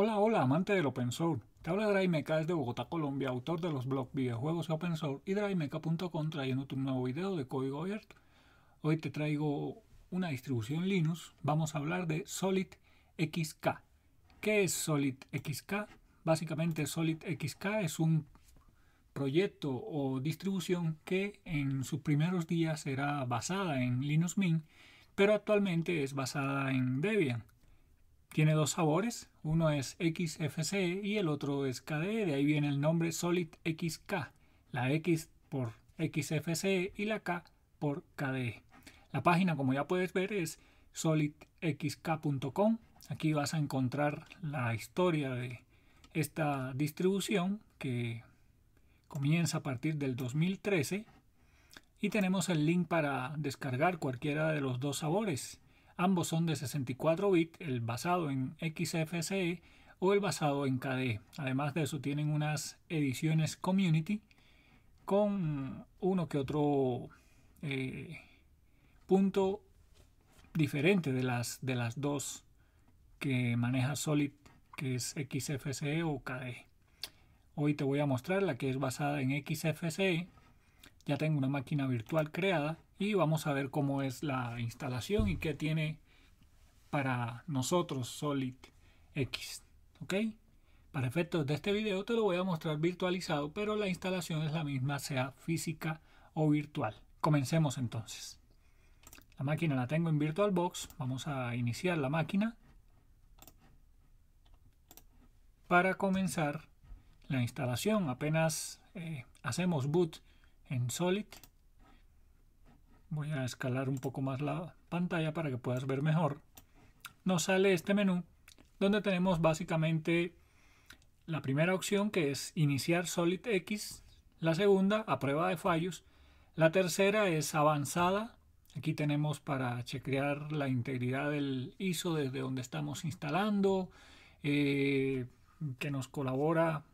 Hola, hola, amante del open source. Te habla es desde Bogotá, Colombia, autor de los blogs Videojuegos Open Source y Draymeca.com trayendo tu nuevo video de código abierto. Hoy te traigo una distribución Linux. Vamos a hablar de SolidXK. ¿Qué es Solid Básicamente Solid es un proyecto o distribución que en sus primeros días era basada en Linux Mint, pero actualmente es basada en Debian. Tiene dos sabores, uno es XFCE y el otro es KDE, de ahí viene el nombre Solid XK, la X por XFCE y la K por KDE. La página, como ya puedes ver, es solidxk.com. Aquí vas a encontrar la historia de esta distribución que comienza a partir del 2013 y tenemos el link para descargar cualquiera de los dos sabores. Ambos son de 64 bits, el basado en XFCE o el basado en KDE. Además de eso tienen unas ediciones community con uno que otro eh, punto diferente de las, de las dos que maneja Solid, que es XFCE o KDE. Hoy te voy a mostrar la que es basada en XFCE. Ya tengo una máquina virtual creada y vamos a ver cómo es la instalación y qué tiene para nosotros Solid X. ¿Ok? Para efectos de este video te lo voy a mostrar virtualizado, pero la instalación es la misma, sea física o virtual. Comencemos entonces. La máquina la tengo en VirtualBox. Vamos a iniciar la máquina para comenzar la instalación. Apenas eh, hacemos boot en Solid, voy a escalar un poco más la pantalla para que puedas ver mejor, nos sale este menú donde tenemos básicamente la primera opción que es iniciar Solid X, la segunda a prueba de fallos, la tercera es avanzada, aquí tenemos para chequear la integridad del ISO desde donde estamos instalando, eh, que nos colabora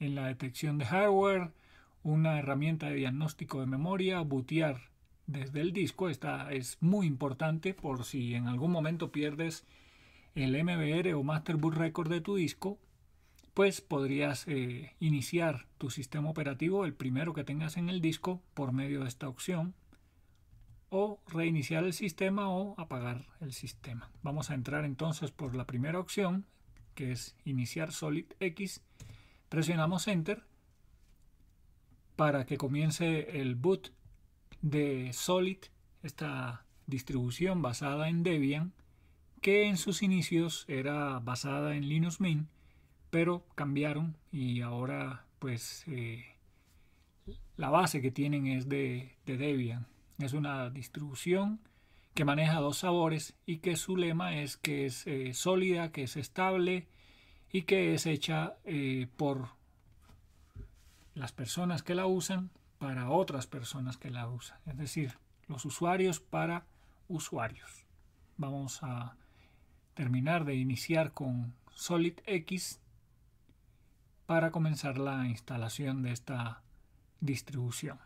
en la detección de hardware, una herramienta de diagnóstico de memoria, bootear desde el disco. Esta es muy importante por si en algún momento pierdes el MBR o Master Boot Record de tu disco, pues podrías eh, iniciar tu sistema operativo, el primero que tengas en el disco, por medio de esta opción, o reiniciar el sistema o apagar el sistema. Vamos a entrar entonces por la primera opción, que es iniciar Solid X. Presionamos Enter para que comience el boot de Solid, esta distribución basada en Debian, que en sus inicios era basada en Linux Mint, pero cambiaron y ahora pues eh, la base que tienen es de, Debian. Es una distribución que maneja dos sabores y que su lema es que es eh, sólida, que es estable y que es hecha eh, por las personas que la usan para otras personas que la usan. Es decir, los usuarios para usuarios. Vamos a terminar de iniciar con SolidX para comenzar la instalación de esta distribución.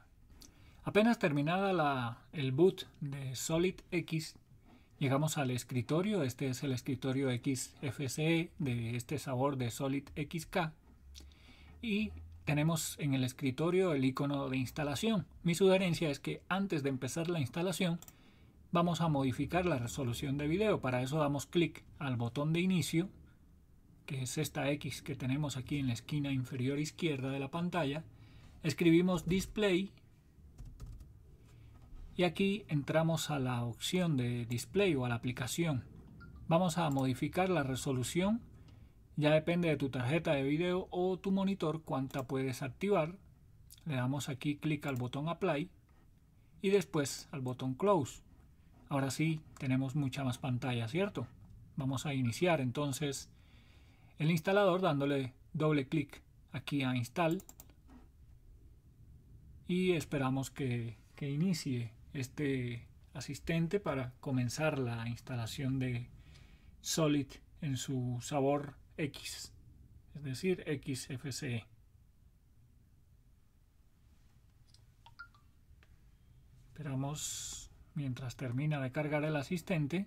Apenas terminada el boot de SolidX, llegamos al escritorio. Este es el escritorio XFCE de este sabor de SolidXK. Y tenemos en el escritorio el icono de instalación. Mi sugerencia es que antes de empezar la instalación vamos a modificar la resolución de video. Para eso damos clic al botón de inicio, que es esta X que tenemos aquí en la esquina inferior izquierda de la pantalla. Escribimos display y aquí entramos a la opción de display o a la aplicación. Vamos a modificar la resolución ya depende de tu tarjeta de video o tu monitor cuánta puedes activar. Le damos aquí clic al botón Apply y después al botón Close. Ahora sí, tenemos mucha más pantalla, ¿cierto? Vamos a iniciar entonces el instalador dándole doble clic aquí a Install y esperamos que, que inicie este asistente para comenzar la instalación de Solid en su sabor X, es decir, XFCE. Esperamos mientras termina de cargar el asistente.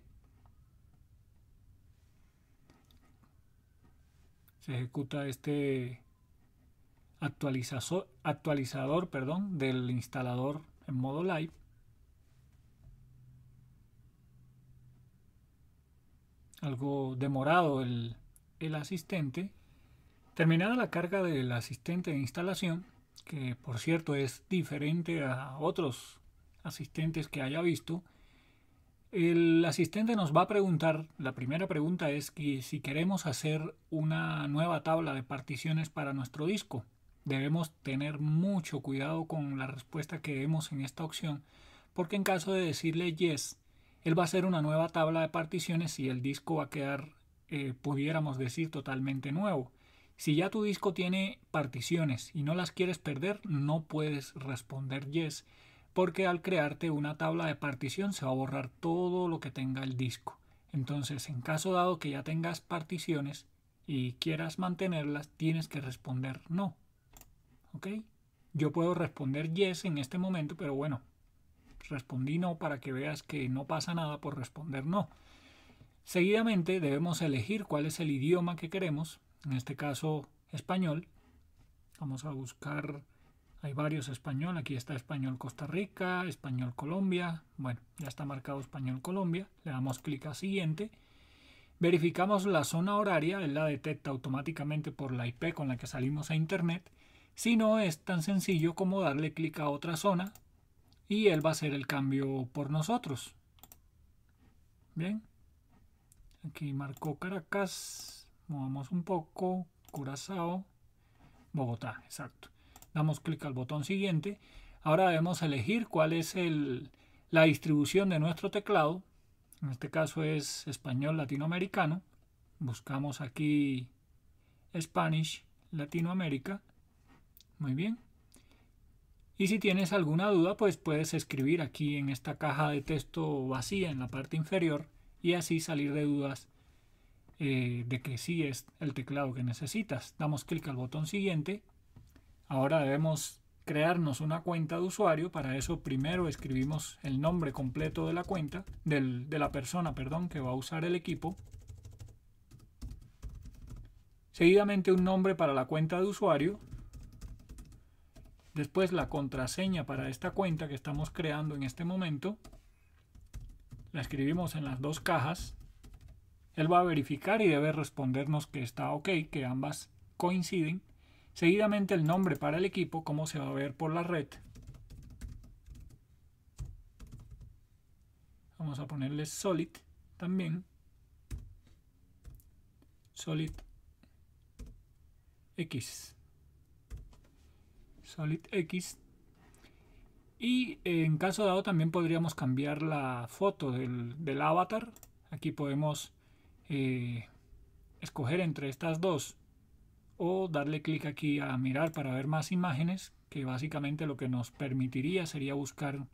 Se ejecuta este actualizador, perdón, del instalador en modo live. Algo demorado el, el asistente. Terminada la carga del asistente de instalación, que por cierto es diferente a otros asistentes que haya visto, el asistente nos va a preguntar, la primera pregunta es que si queremos hacer una nueva tabla de particiones para nuestro disco. Debemos tener mucho cuidado con la respuesta que demos en esta opción, porque en caso de decirle yes, él va a hacer una nueva tabla de particiones y el disco va a quedar eh, pudiéramos decir, totalmente nuevo. Si ya tu disco tiene particiones y no las quieres perder, no puedes responder yes, porque al crearte una tabla de partición se va a borrar todo lo que tenga el disco. Entonces, en caso dado que ya tengas particiones y quieras mantenerlas, tienes que responder no. ¿Ok? Yo puedo responder yes en este momento, pero bueno, respondí no para que veas que no pasa nada por responder no. Seguidamente debemos elegir cuál es el idioma que queremos, en este caso español. Vamos a buscar, hay varios español, aquí está español Costa Rica, español Colombia, bueno, ya está marcado español Colombia, le damos clic a siguiente. Verificamos la zona horaria, él la detecta automáticamente por la IP con la que salimos a internet. Si no, es tan sencillo como darle clic a otra zona y él va a hacer el cambio por nosotros. Bien. Aquí marcó Caracas. Movamos un poco. Curazao. Bogotá, exacto. Damos clic al botón siguiente. Ahora debemos elegir cuál es la distribución de nuestro teclado. En este caso es español latinoamericano. Buscamos aquí Spanish Latinoamérica. Muy bien. Y si tienes alguna duda, pues puedes escribir aquí en esta caja de texto vacía en la parte inferior y así salir de dudas eh, de que sí es el teclado que necesitas. Damos clic al botón siguiente. Ahora debemos crearnos una cuenta de usuario. Para eso primero escribimos el nombre completo de la cuenta, del, de la persona perdón, que va a usar el equipo. Seguidamente un nombre para la cuenta de usuario. Después la contraseña para esta cuenta que estamos creando en este momento la escribimos en las dos cajas, él va a verificar y debe respondernos que está ok, que ambas coinciden. Seguidamente el nombre para el equipo, cómo se va a ver por la red. Vamos a ponerle Solid también. Solid X. Solid X y eh, en caso dado también podríamos cambiar la foto del, avatar. Aquí podemos eh, escoger entre estas dos o darle clic aquí a mirar para ver más imágenes que básicamente lo que nos permitiría sería buscar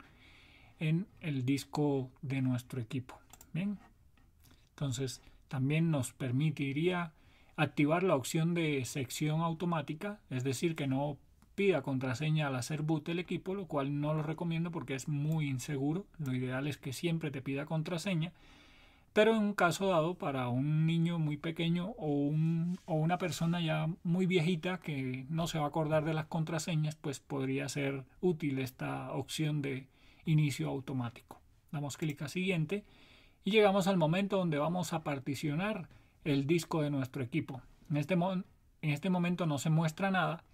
en el disco de nuestro equipo. Bien, entonces también nos permitiría activar la opción de sección automática, es decir, que no pida contraseña al hacer boot el equipo, lo cual no lo recomiendo porque es muy inseguro. Lo ideal es que siempre te pida contraseña. Pero en un caso dado, para un niño muy pequeño o, una persona ya muy viejita que no se va a acordar de las contraseñas, pues podría ser útil esta opción de inicio automático. Damos clic a siguiente y llegamos al momento donde vamos a particionar el disco de nuestro equipo. en este, este momento no se muestra nada,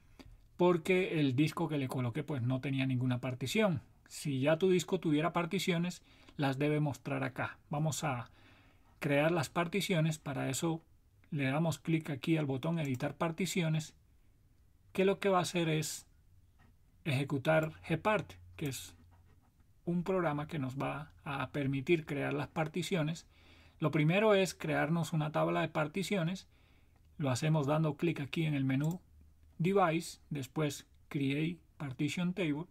porque el disco que le coloqué pues no tenía ninguna partición. Si ya tu disco tuviera particiones, las debe mostrar acá. Vamos a crear las particiones, para eso le damos clic aquí al botón editar particiones, que lo que va a hacer es ejecutar gpart, que es un programa que nos va a permitir crear las particiones. Lo primero es crearnos una tabla de particiones, lo hacemos dando clic aquí en el menú device, después create partition table,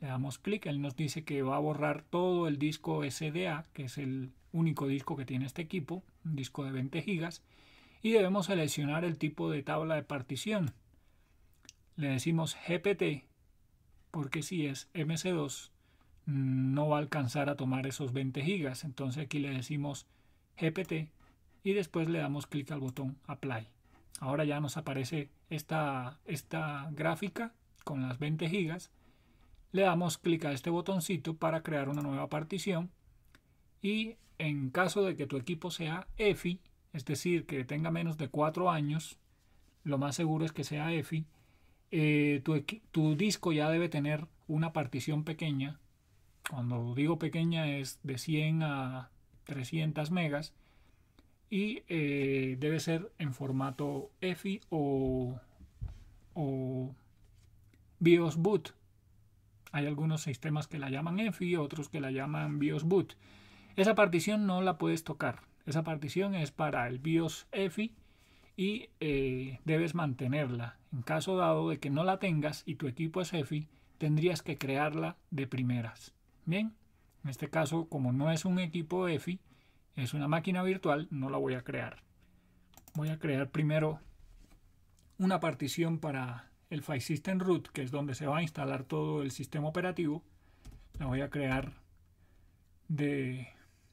le damos clic, él nos dice que va a borrar todo el disco SDA, que es el único disco que tiene este equipo, un disco de 20 GB. y debemos seleccionar el tipo de tabla de partición. Le decimos GPT, porque si es ms 2 no va a alcanzar a tomar esos 20 GB. entonces aquí le decimos GPT y después le damos clic al botón Apply. Ahora ya nos aparece esta, gráfica con las 20 gigas, le damos clic a este botoncito para crear una nueva partición y en caso de que tu equipo sea EFI, es decir, que tenga menos de 4 años, lo más seguro es que sea EFI, eh, tu, tu disco ya debe tener una partición pequeña, cuando digo pequeña es de 100 a 300 megas, y eh, debe ser en formato EFI o, BIOS boot. Hay algunos sistemas que la llaman EFI, otros que la llaman BIOS boot. Esa partición no la puedes tocar. Esa partición es para el BIOS EFI y eh, debes mantenerla. En caso dado de que no la tengas y tu equipo es EFI, tendrías que crearla de primeras. Bien, en este caso, como no es un equipo EFI, es una máquina virtual, no la voy a crear. Voy a crear primero una partición para el file system root, que es donde se va a instalar todo el sistema operativo. La voy a crear de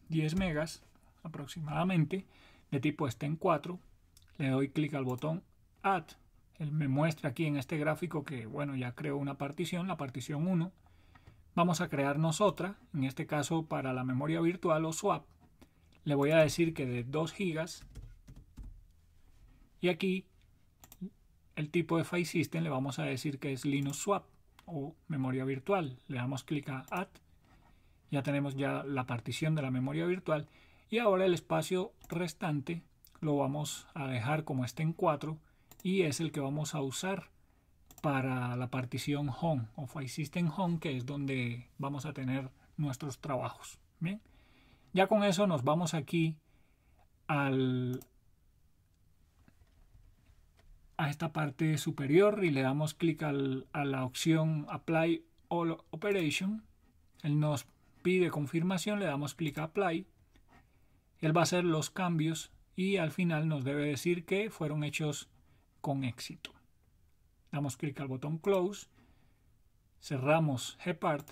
10 megas aproximadamente, de tipo en 4. Le doy clic al botón Add. Él me muestra aquí en este gráfico que, bueno, ya creo una partición, la partición 1. Vamos a crearnos otra, en este caso para la memoria virtual o swap le voy a decir que de 2 gigas y aquí el tipo de file system le vamos a decir que es Linux Swap o memoria virtual. Le damos clic a Add. Ya tenemos ya la partición de la memoria virtual. Y ahora el espacio restante lo vamos a dejar como está en 4 y es el que vamos a usar para la partición Home o File System Home que es donde vamos a tener nuestros trabajos. Bien. Ya con eso nos vamos aquí a esta parte superior y le damos clic a la opción Apply All Operation. Él nos pide confirmación, le damos clic a Apply. Él va a hacer los cambios y al final nos debe decir que fueron hechos con éxito. Damos clic al botón Close, cerramos Gepard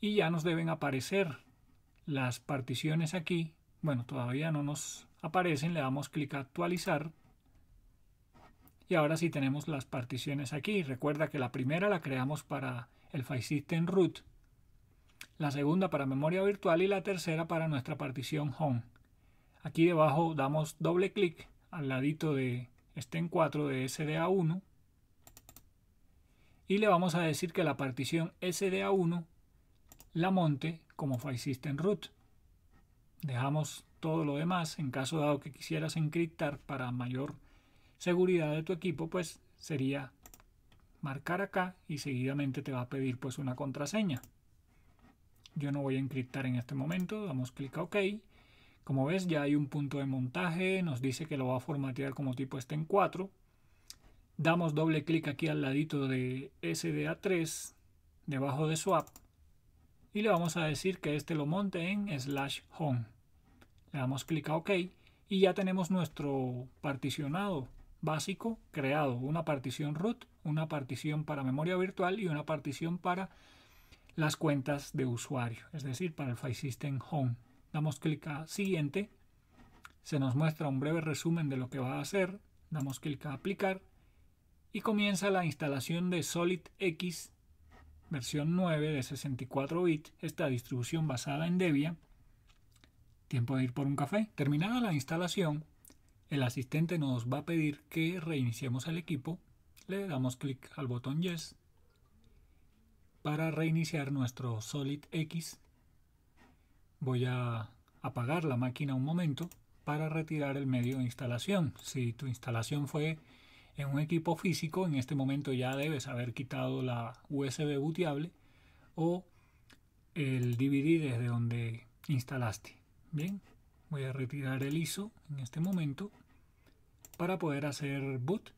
y ya nos deben aparecer las particiones aquí, bueno, todavía no nos aparecen, le damos clic a actualizar. Y ahora sí tenemos las particiones aquí. Recuerda que la primera la creamos para el file system root, la segunda para memoria virtual y la tercera para nuestra partición home. Aquí debajo damos doble clic al ladito de este 4 de SDA1 y le vamos a decir que la partición SDA1 la monte como file system root. Dejamos todo lo demás. En caso dado que quisieras encriptar para mayor seguridad de tu equipo, pues sería marcar acá y seguidamente te va a pedir pues una contraseña. Yo no voy a encriptar en este momento, damos clic a OK. Como ves ya hay un punto de montaje, nos dice que lo va a formatear como tipo este en 4. Damos doble clic aquí al ladito de SDA3, debajo de swap y le vamos a decir que este lo monte en slash home. Le damos clic a OK y ya tenemos nuestro particionado básico creado. Una partición root, una partición para memoria virtual y una partición para las cuentas de usuario, es decir, para el File System Home. Damos clic a Siguiente, se nos muestra un breve resumen de lo que va a hacer, damos clic a Aplicar y comienza la instalación de SolidX versión 9 de 64 bits, esta distribución basada en Debian. Tiempo de ir por un café. Terminada la instalación, el asistente nos va a pedir que reiniciemos el equipo. Le damos clic al botón Yes para reiniciar nuestro Solid X. Voy a apagar la máquina un momento para retirar el medio de instalación. Si tu instalación fue en un equipo físico, en este momento ya debes haber quitado la USB booteable o el DVD desde donde instalaste. Bien, voy a retirar el ISO en este momento para poder hacer boot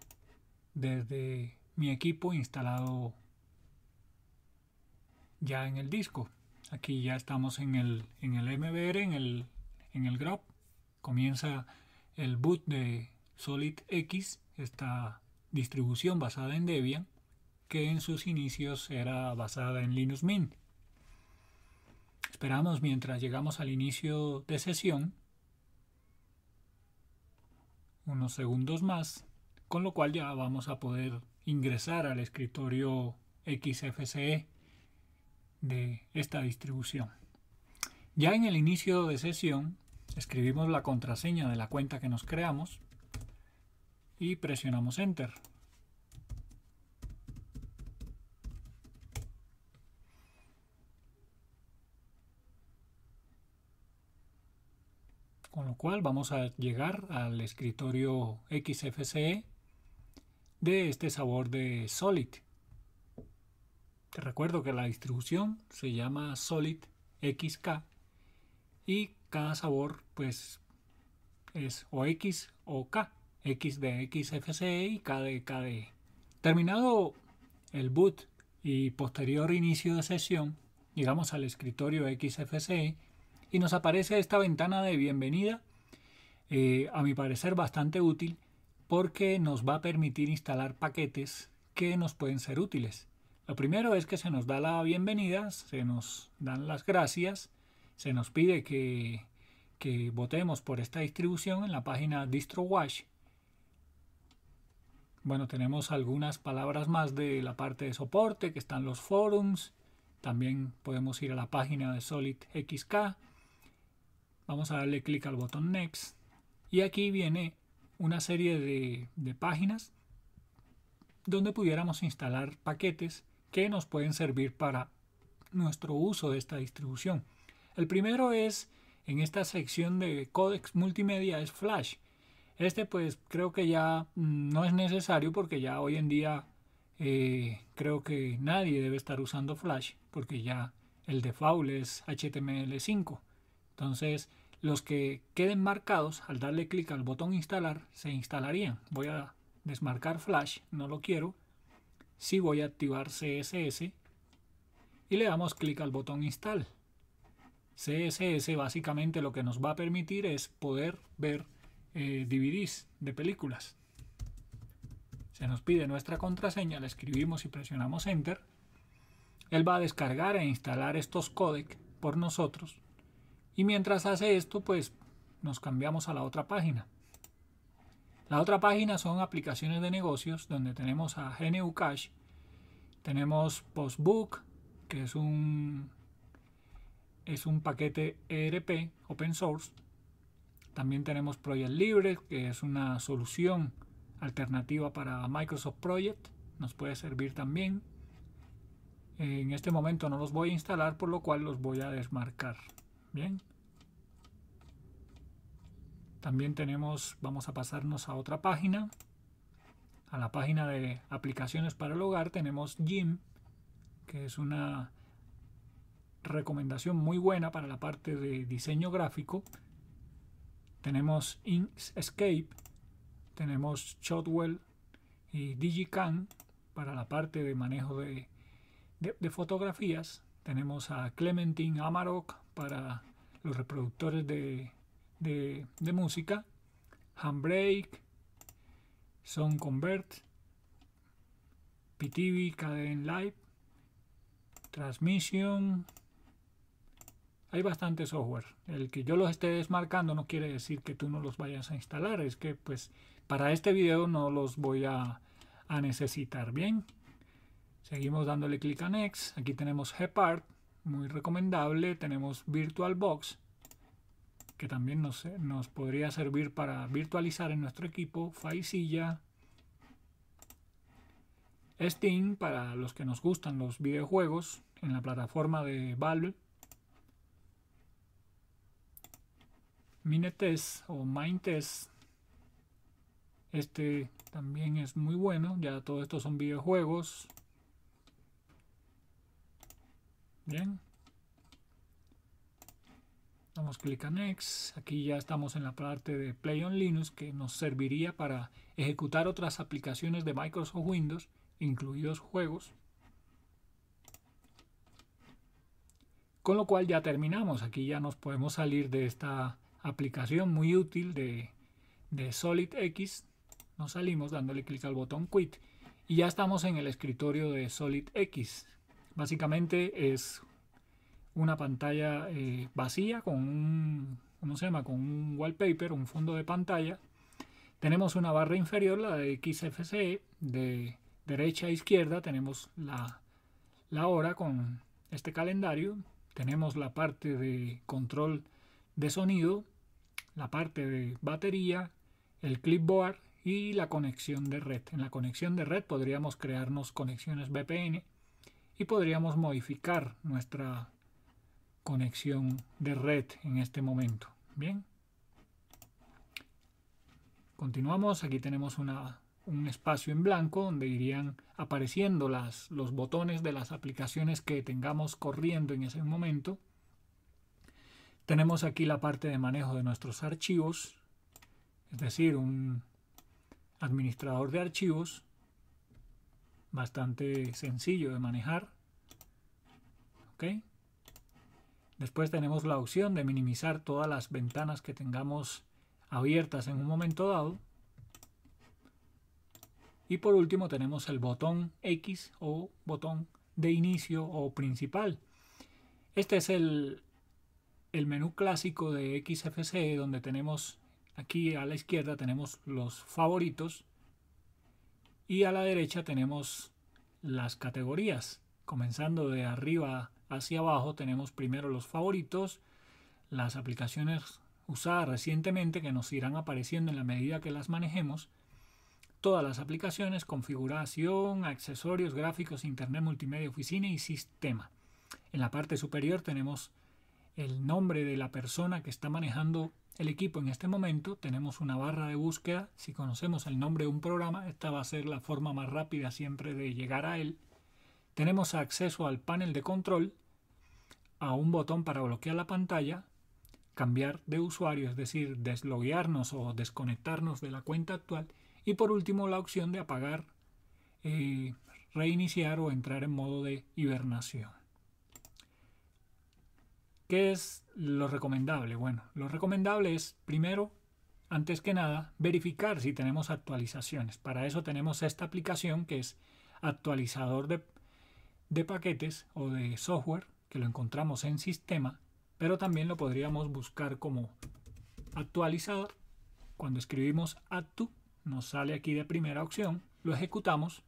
desde mi equipo instalado ya en el disco. Aquí ya estamos en el, MBR, en el, en el Comienza el boot de SolidX esta distribución basada en Debian, que en sus inicios era basada en Linux Mint. Esperamos mientras llegamos al inicio de sesión unos segundos más, con lo cual ya vamos a poder ingresar al escritorio XFCE de esta distribución. Ya en el inicio de sesión escribimos la contraseña de la cuenta que nos creamos y presionamos Enter. Con lo cual vamos a llegar al escritorio XFCE de este sabor de Solid. Te recuerdo que la distribución se llama Solid XK y cada sabor pues es o X o K. X y K Terminado el boot y posterior inicio de sesión, llegamos al escritorio XFCE y nos aparece esta ventana de bienvenida, eh, a mi parecer bastante útil porque nos va a permitir instalar paquetes que nos pueden ser útiles. Lo primero es que se nos da la bienvenida, se nos dan las gracias, se nos pide que, votemos por esta distribución en la página DistroWash bueno, tenemos algunas palabras más de la parte de soporte, que están los forums. También podemos ir a la página de SolidXK. Vamos a darle clic al botón Next. Y aquí viene una serie de, de páginas donde pudiéramos instalar paquetes que nos pueden servir para nuestro uso de esta distribución. El primero es, en esta sección de Codex Multimedia, es Flash. Este pues creo que ya mm, no es necesario porque ya hoy en día eh, creo que nadie debe estar usando Flash porque ya el default es HTML5. Entonces los que queden marcados al darle clic al botón instalar se instalarían. Voy a desmarcar Flash, no lo quiero. Sí voy a activar CSS y le damos clic al botón install. CSS básicamente lo que nos va a permitir es poder ver eh, DVDs de películas. Se nos pide nuestra contraseña, la escribimos y presionamos Enter. Él va a descargar e instalar estos codecs por nosotros. Y mientras hace esto, pues nos cambiamos a la otra página. La otra página son aplicaciones de negocios donde tenemos a GNU Cash, tenemos Postbook, que es un, es un paquete ERP open source, también tenemos Project Libre, que es una solución alternativa para Microsoft Project. Nos puede servir también. En este momento no los voy a instalar, por lo cual los voy a desmarcar. Bien. También tenemos, vamos a pasarnos a otra página. A la página de aplicaciones para el hogar tenemos GIMP, que es una recomendación muy buena para la parte de diseño gráfico tenemos Inkscape, tenemos Shotwell y DigiCam para la parte de manejo de, fotografías. Tenemos a Clementine Amarok para los reproductores de, de, música. Handbrake, Sound Convert, PTV, KDN Live, Transmission, hay bastante software. El que yo los esté desmarcando no quiere decir que tú no los vayas a instalar. Es que pues para este video no los voy a, necesitar. Bien, seguimos dándole clic a Next. Aquí tenemos Hepart. muy recomendable. Tenemos VirtualBox, que también nos, podría servir para virtualizar en nuestro equipo. Faisilla. Steam, para los que nos gustan los videojuegos, en la plataforma de Valve Minetest o Mindtest. Este también es muy bueno. Ya todo esto son videojuegos. Bien. Damos clic a Next. Aquí ya estamos en la parte de Play on Linux que nos serviría para ejecutar otras aplicaciones de Microsoft Windows, incluidos juegos. Con lo cual ya terminamos. Aquí ya nos podemos salir de esta aplicación muy útil de, de SolidX. Nos salimos dándole clic al botón Quit y ya estamos en el escritorio de SolidX. Básicamente es una pantalla eh, vacía con un, ¿cómo se llama? con un wallpaper, un fondo de pantalla. Tenemos una barra inferior, la de XFCE, de derecha a izquierda tenemos la, la hora con este calendario, tenemos la parte de control de sonido, la parte de batería, el clipboard y la conexión de red. En la conexión de red podríamos crearnos conexiones VPN y podríamos modificar nuestra conexión de red en este momento. Bien. Continuamos. Aquí tenemos un espacio en blanco donde irían apareciendo las, los botones de las aplicaciones que tengamos corriendo en ese momento. Tenemos aquí la parte de manejo de nuestros archivos, es decir, un administrador de archivos bastante sencillo de manejar. Después tenemos la opción de minimizar todas las ventanas que tengamos abiertas en un momento dado. Y por último tenemos el botón X o botón de inicio o principal. Este es el el menú clásico de XFCE donde tenemos aquí a la izquierda tenemos los favoritos y a la derecha tenemos las categorías. Comenzando de arriba hacia abajo tenemos primero los favoritos, las aplicaciones usadas recientemente que nos irán apareciendo en la medida que las manejemos, todas las aplicaciones, configuración, accesorios, gráficos, internet, multimedia, oficina y sistema. En la parte superior tenemos el nombre de la persona que está manejando el equipo en este momento. Tenemos una barra de búsqueda. Si conocemos el nombre de un programa, esta va a ser la forma más rápida siempre de llegar a él. Tenemos acceso al panel de control, a un botón para bloquear la pantalla, cambiar de usuario, es decir, desloguearnos o desconectarnos de la cuenta actual. Y por último, la opción de apagar, eh, reiniciar o entrar en modo de hibernación. ¿Qué es lo recomendable? Bueno, lo recomendable es, primero, antes que nada, verificar si tenemos actualizaciones. Para eso tenemos esta aplicación que es actualizador de, paquetes o de software, que lo encontramos en sistema, pero también lo podríamos buscar como actualizador. Cuando escribimos actu, nos sale aquí de primera opción, lo ejecutamos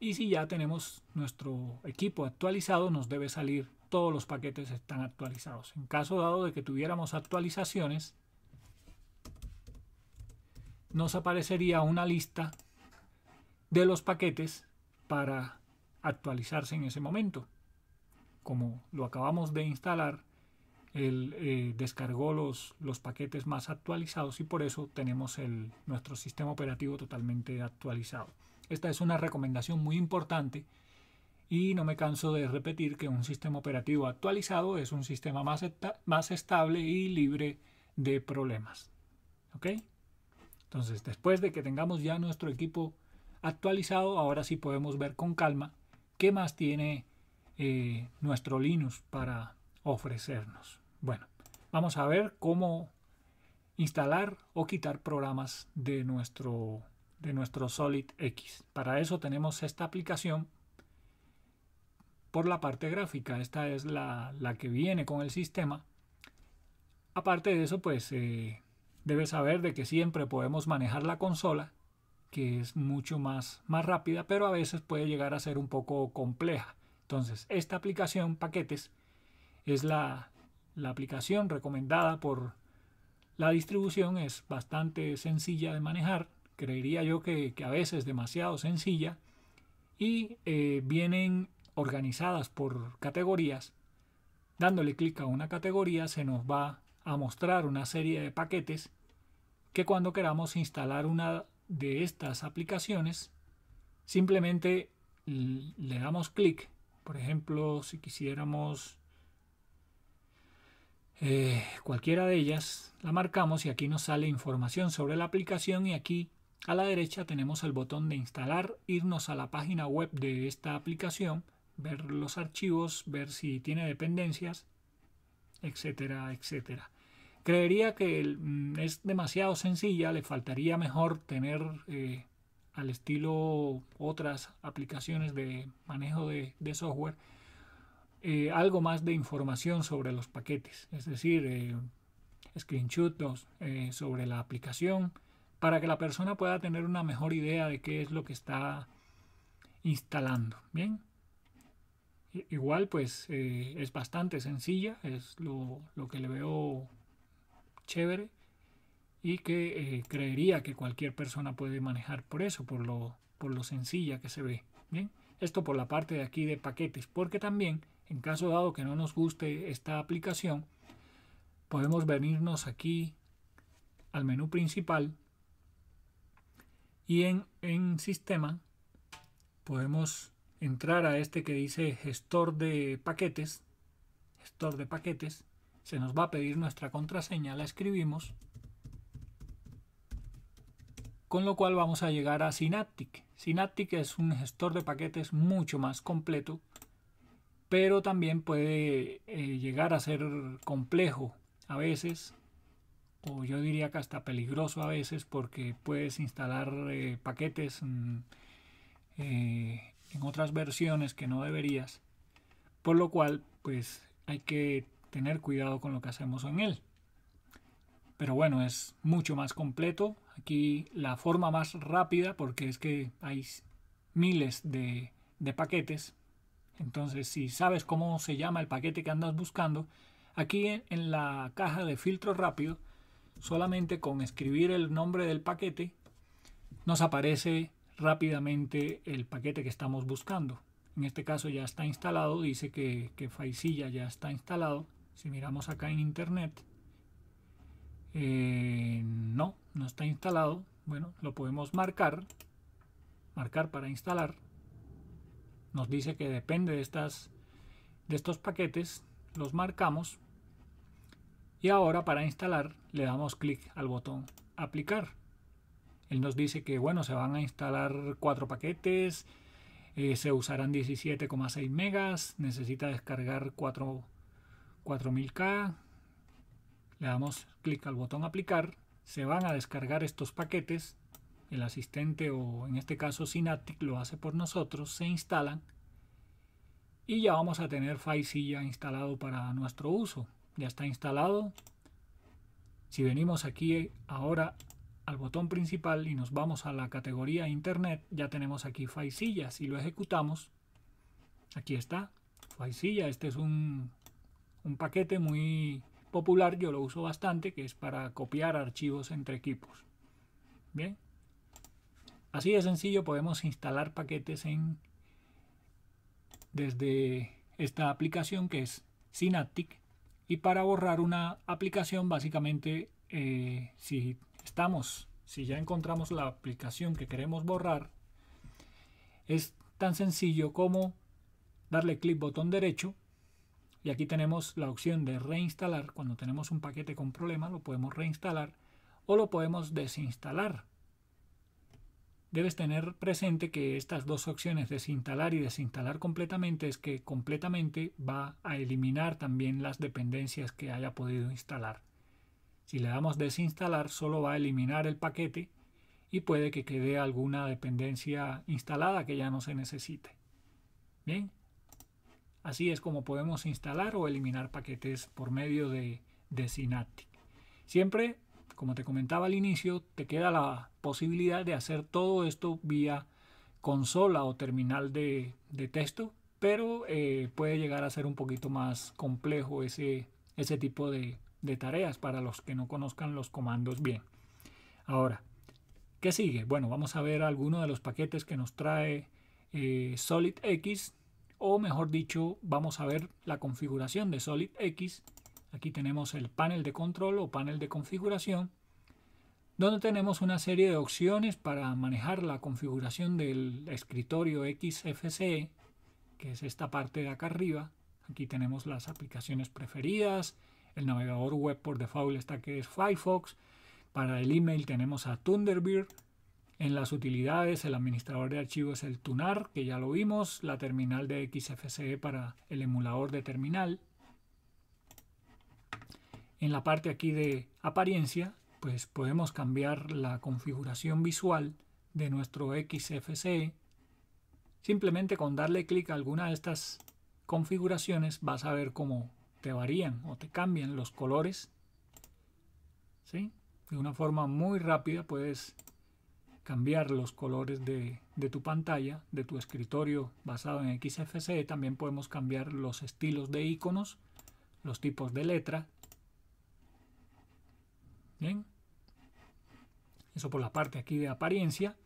y si ya tenemos nuestro equipo actualizado, nos debe salir todos los paquetes están actualizados. En caso dado de que tuviéramos actualizaciones, nos aparecería una lista de los paquetes para actualizarse en ese momento. Como lo acabamos de instalar, él eh, descargó los, los, paquetes más actualizados y por eso tenemos el, nuestro sistema operativo totalmente actualizado. Esta es una recomendación muy importante y no me canso de repetir que un sistema operativo actualizado es un sistema más, más estable y libre de problemas. ¿Ok? Entonces, después de que tengamos ya nuestro equipo actualizado, ahora sí podemos ver con calma qué más tiene eh, nuestro Linux para ofrecernos. Bueno, vamos a ver cómo instalar o quitar programas de nuestro, de nuestro Solid X. Para eso tenemos esta aplicación por la parte gráfica. Esta es la, que viene con el sistema. Aparte de eso, pues eh, debes saber de que siempre podemos manejar la consola, que es mucho más, más rápida, pero a veces puede llegar a ser un poco compleja. Entonces, esta aplicación Paquetes es la, aplicación recomendada por la distribución. Es bastante sencilla de manejar, creería yo que, a veces demasiado sencilla. Y eh, vienen organizadas por categorías, dándole clic a una categoría se nos va a mostrar una serie de paquetes que cuando queramos instalar una de estas aplicaciones, simplemente le damos clic. Por ejemplo, si quisiéramos eh, cualquiera de ellas, la marcamos y aquí nos sale información sobre la aplicación y aquí a la derecha tenemos el botón de instalar, irnos a la página web de esta aplicación ver los archivos, ver si tiene dependencias, etcétera, etcétera. Creería que mm, es demasiado sencilla, le faltaría mejor tener eh, al estilo otras aplicaciones de manejo de, software eh, algo más de información sobre los paquetes, es decir, eh, screenshots sobre la aplicación, para que la persona pueda tener una mejor idea de qué es lo que está instalando. Bien. Igual pues eh, es bastante sencilla, es lo, que le veo chévere y que eh, creería que cualquier persona puede manejar por eso, por lo, por lo sencilla que se ve. Bien, esto por la parte de aquí de paquetes, porque también en caso dado que no nos guste esta aplicación, podemos venirnos aquí al menú principal y en, en sistema podemos entrar a este que dice gestor de paquetes, gestor de paquetes, se nos va a pedir nuestra contraseña, la escribimos, con lo cual vamos a llegar a Synaptic. Synaptic es un gestor de paquetes mucho más completo, pero también puede eh, llegar a ser complejo a veces, o yo diría que hasta peligroso a veces, porque puedes instalar eh, paquetes... Mm, eh, en otras versiones que no deberías, por lo cual pues hay que tener cuidado con lo que hacemos en él. Pero bueno, es mucho más completo. Aquí la forma más rápida, porque es que hay miles de, de paquetes. Entonces, si sabes cómo se llama el paquete que andas buscando, aquí en la caja de filtro rápido, solamente con escribir el nombre del paquete, nos aparece rápidamente el paquete que estamos buscando. En este caso ya está instalado, dice que, Faisilla ya está instalado. Si miramos acá en internet, eh, no, no está instalado. Bueno, lo podemos marcar, marcar para instalar. Nos dice que depende de, estas, de estos paquetes, los marcamos. Y ahora para instalar le damos clic al botón aplicar. Él nos dice que, bueno, se van a instalar cuatro paquetes, eh, se usarán 17,6 megas, necesita descargar 4000K. Le damos clic al botón aplicar, se van a descargar estos paquetes, el asistente o en este caso Synaptic lo hace por nosotros, se instalan y ya vamos a tener ya instalado para nuestro uso. Ya está instalado. Si venimos aquí eh, ahora al botón principal y nos vamos a la categoría Internet, ya tenemos aquí Faisilla. Si lo ejecutamos, aquí está, Faisilla. Este es un, paquete muy popular, yo lo uso bastante, que es para copiar archivos entre equipos. Bien. Así de sencillo podemos instalar paquetes en desde esta aplicación que es Synaptic. Y para borrar una aplicación, básicamente, eh, si estamos, si ya encontramos la aplicación que queremos borrar, es tan sencillo como darle clic botón derecho y aquí tenemos la opción de reinstalar. Cuando tenemos un paquete con problemas lo podemos reinstalar o lo podemos desinstalar. Debes tener presente que estas dos opciones, desinstalar y desinstalar completamente, es que completamente va a eliminar también las dependencias que haya podido instalar. Si le damos desinstalar, solo va a eliminar el paquete y puede que quede alguna dependencia instalada que ya no se necesite. Bien, así es como podemos instalar o eliminar paquetes por medio de, de Synaptic. Siempre, como te comentaba al inicio, te queda la posibilidad de hacer todo esto vía consola o terminal de, texto, pero eh, puede llegar a ser un poquito más complejo ese, ese tipo de, de tareas para los que no conozcan los comandos bien. Ahora, ¿qué sigue? Bueno, vamos a ver algunos de los paquetes que nos trae eh, SolidX o mejor dicho, vamos a ver la configuración de SolidX. Aquí tenemos el panel de control o panel de configuración donde tenemos una serie de opciones para manejar la configuración del escritorio XFCE, que es esta parte de acá arriba. Aquí tenemos las aplicaciones preferidas, el navegador web por default está que es Firefox. Para el email tenemos a Thunderbird. En las utilidades, el administrador de archivos es el Tunar, que ya lo vimos, la terminal de XFCE para el emulador de terminal. En la parte aquí de apariencia, pues podemos cambiar la configuración visual de nuestro XFCE. Simplemente con darle clic a alguna de estas configuraciones vas a ver cómo te varían o te cambian los colores. ¿sí? De una forma muy rápida puedes cambiar los colores de, tu pantalla, de tu escritorio basado en XFCE. También podemos cambiar los estilos de iconos, los tipos de letra. Eso por la parte aquí de apariencia.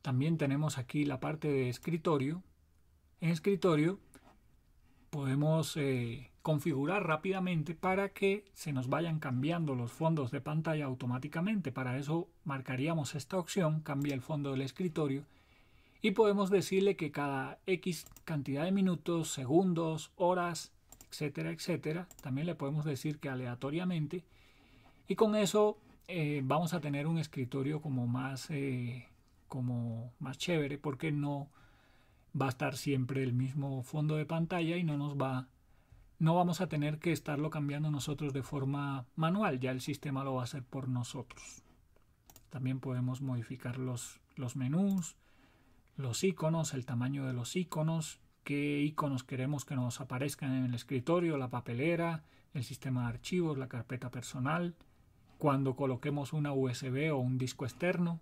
También tenemos aquí la parte de escritorio. En escritorio podemos eh, configurar rápidamente para que se nos vayan cambiando los fondos de pantalla automáticamente. Para eso marcaríamos esta opción, cambia el fondo del escritorio y podemos decirle que cada X cantidad de minutos, segundos, horas, etcétera, etcétera, también le podemos decir que aleatoriamente y con eso eh, vamos a tener un escritorio como más, eh, como más chévere porque no va a estar siempre el mismo fondo de pantalla y no nos va a no vamos a tener que estarlo cambiando nosotros de forma manual, ya el sistema lo va a hacer por nosotros. También podemos modificar los, menús, los iconos, el tamaño de los iconos, qué iconos queremos que nos aparezcan en el escritorio, la papelera, el sistema de archivos, la carpeta personal, cuando coloquemos una USB o un disco externo.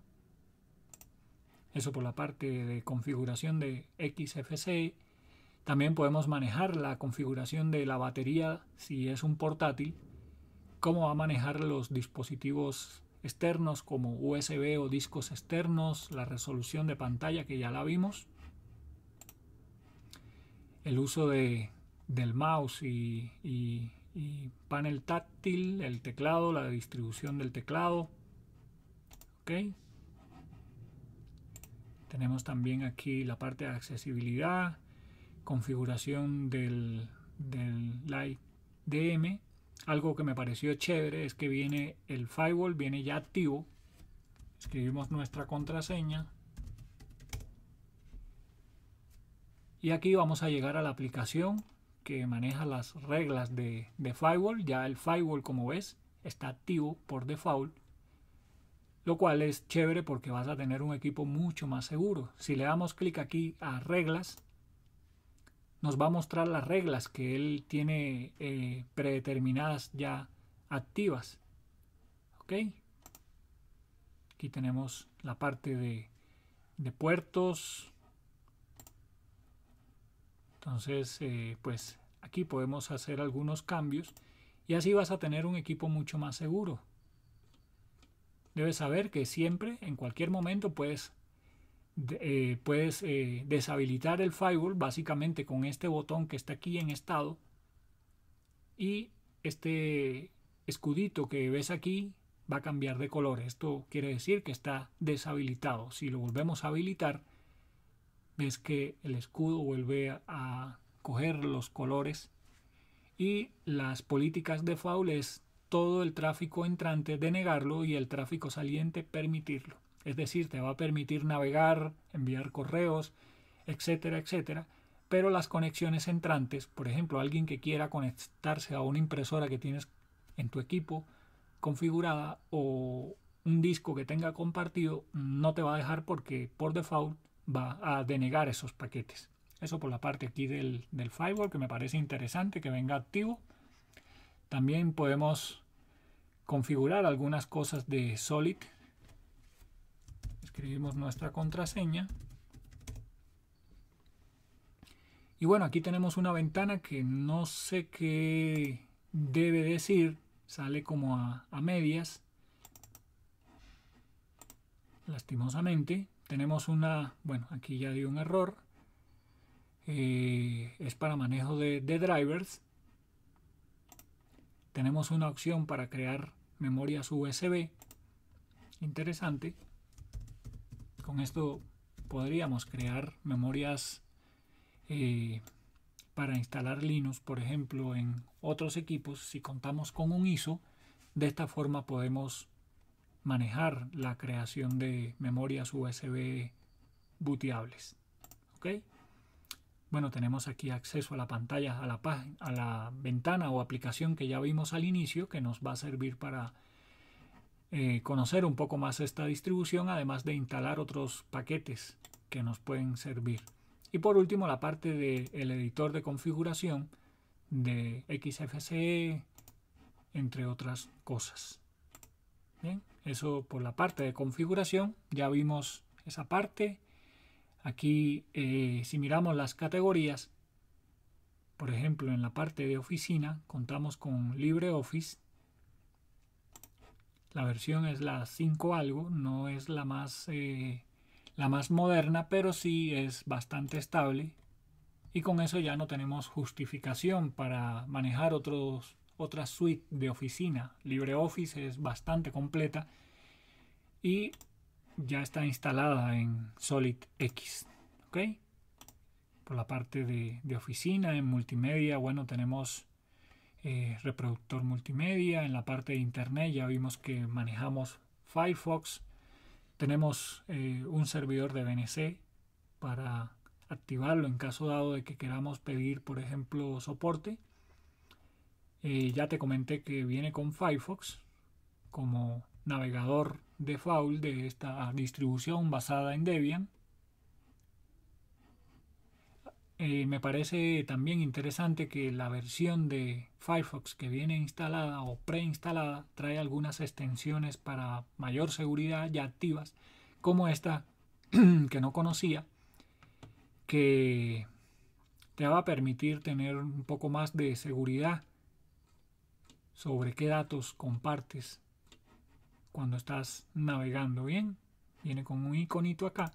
Eso por la parte de configuración de XFCE también podemos manejar la configuración de la batería si es un portátil, cómo va a manejar los dispositivos externos como USB o discos externos, la resolución de pantalla que ya la vimos, el uso de, del mouse y, panel táctil, el teclado, la distribución del teclado. Okay. Tenemos también aquí la parte de accesibilidad, configuración del, light DM, algo que me pareció chévere es que viene el firewall, viene ya activo. Escribimos nuestra contraseña. Y aquí vamos a llegar a la aplicación que maneja las reglas de, de firewall. Ya el firewall, como ves, está activo por default. Lo cual es chévere porque vas a tener un equipo mucho más seguro. Si le damos clic aquí a reglas, nos va a mostrar las reglas que él tiene eh, predeterminadas ya activas. ¿Ok? Aquí tenemos la parte de, puertos. Entonces, eh, pues aquí podemos hacer algunos cambios y así vas a tener un equipo mucho más seguro. Debes saber que siempre, en cualquier momento, puedes eh, puedes eh, deshabilitar el firewall básicamente con este botón que está aquí en estado y este escudito que ves aquí va a cambiar de color. Esto quiere decir que está deshabilitado. Si lo volvemos a habilitar, ves que el escudo vuelve a coger los colores y las políticas de faul es todo el tráfico entrante denegarlo y el tráfico saliente permitirlo es decir, te va a permitir navegar, enviar correos, etcétera, etcétera. Pero las conexiones entrantes, por ejemplo, alguien que quiera conectarse a una impresora que tienes en tu equipo configurada o un disco que tenga compartido, no te va a dejar porque por default va a denegar esos paquetes. Eso por la parte aquí del, firewall que me parece interesante que venga activo. También podemos configurar algunas cosas de Solid escribimos nuestra contraseña. Y bueno, aquí tenemos una ventana que no sé qué debe decir, sale como a, medias. Lastimosamente, tenemos una, bueno, aquí ya dio un error. Eh, es para manejo de, de drivers. Tenemos una opción para crear memorias USB. Interesante con esto podríamos crear memorias eh, para instalar Linux, por ejemplo, en otros equipos. Si contamos con un ISO, de esta forma podemos manejar la creación de memorias USB booteables. Bueno, tenemos aquí acceso a la pantalla, a la, a la ventana o aplicación que ya vimos al inicio, que nos va a servir para eh, conocer un poco más esta distribución, además de instalar otros paquetes que nos pueden servir. Y por último, la parte del editor de configuración de XFCE, entre otras cosas. eso por la parte de configuración, ya vimos esa parte. Aquí, eh, si miramos las categorías, por ejemplo, en la parte de oficina, contamos con LibreOffice, la versión es la 5 algo, no es la más, eh, la más moderna, pero sí es bastante estable. Y con eso ya no tenemos justificación para manejar otros, otra suite de oficina. LibreOffice es bastante completa y ya está instalada en Solid X. ¿okay? Por la parte de, de oficina, en multimedia, bueno, tenemos eh, reproductor multimedia, en la parte de internet ya vimos que manejamos Firefox, tenemos eh, un servidor de BNC para activarlo en caso dado de que queramos pedir, por ejemplo, soporte. Eh, ya te comenté que viene con Firefox como navegador default de esta distribución basada en Debian. Eh, me parece también interesante que la versión de Firefox que viene instalada o preinstalada trae algunas extensiones para mayor seguridad ya activas, como esta que no conocía, que te va a permitir tener un poco más de seguridad sobre qué datos compartes cuando estás navegando bien. Viene con un iconito acá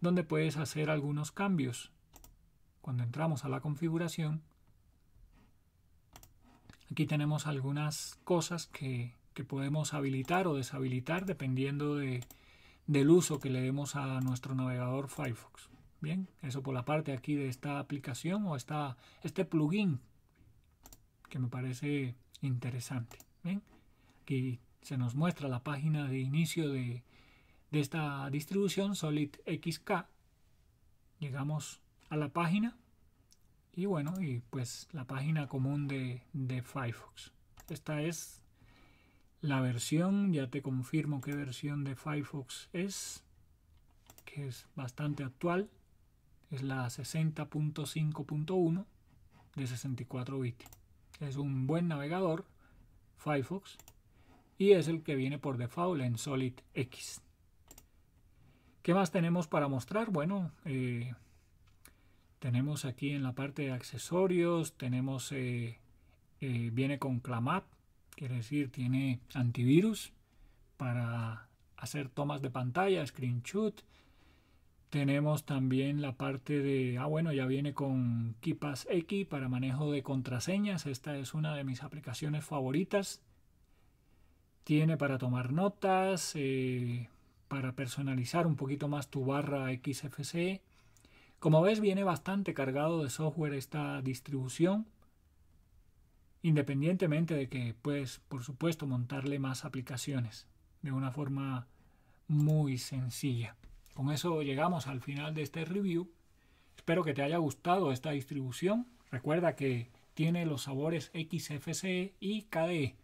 donde puedes hacer algunos cambios cuando entramos a la configuración, aquí tenemos algunas cosas que, podemos habilitar o deshabilitar dependiendo del uso que le demos a nuestro navegador Firefox. Bien, eso por la parte aquí de esta aplicación o este plugin que me parece interesante. Bien, aquí se nos muestra la página de inicio de, de esta distribución SolidXK. Llegamos a la página y bueno, y pues la página común de, de Firefox. Esta es la versión, ya te confirmo qué versión de Firefox es, que es bastante actual, es la 60.5.1 de 64 bits. Es un buen navegador, Firefox, y es el que viene por default en Solid X. ¿Qué más tenemos para mostrar? Bueno, eh, tenemos aquí en la parte de accesorios, tenemos, eh, eh, viene con Clamap, quiere decir tiene antivirus para hacer tomas de pantalla, screenshot. Tenemos también la parte de, ah bueno, ya viene con KeePass X para manejo de contraseñas. Esta es una de mis aplicaciones favoritas. Tiene para tomar notas, eh, para personalizar un poquito más tu barra XFCE como ves, viene bastante cargado de software esta distribución, independientemente de que puedes, por supuesto, montarle más aplicaciones de una forma muy sencilla. Con eso llegamos al final de este review. Espero que te haya gustado esta distribución. Recuerda que tiene los sabores XFCE y KDE.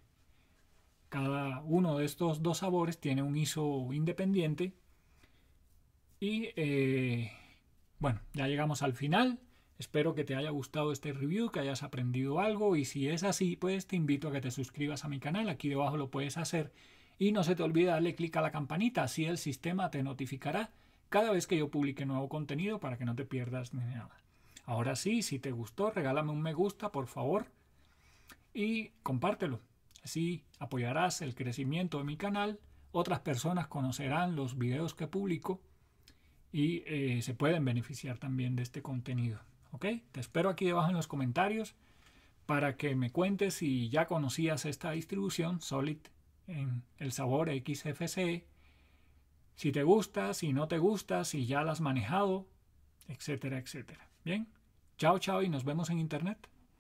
Cada uno de estos dos sabores tiene un ISO independiente y eh, bueno, ya llegamos al final. Espero que te haya gustado este review, que hayas aprendido algo y si es así, pues te invito a que te suscribas a mi canal, aquí debajo lo puedes hacer y no se te olvide darle clic a la campanita, así el sistema te notificará cada vez que yo publique nuevo contenido para que no te pierdas ni nada. Ahora sí, si te gustó, regálame un me gusta, por favor, y compártelo. Así apoyarás el crecimiento de mi canal, otras personas conocerán los videos que publico y eh, se pueden beneficiar también de este contenido. ¿Ok? Te espero aquí debajo en los comentarios para que me cuentes si ya conocías esta distribución Solid en el sabor XFCE, si te gusta, si no te gusta, si ya la has manejado, etcétera, etcétera. Bien, chao, chao y nos vemos en internet.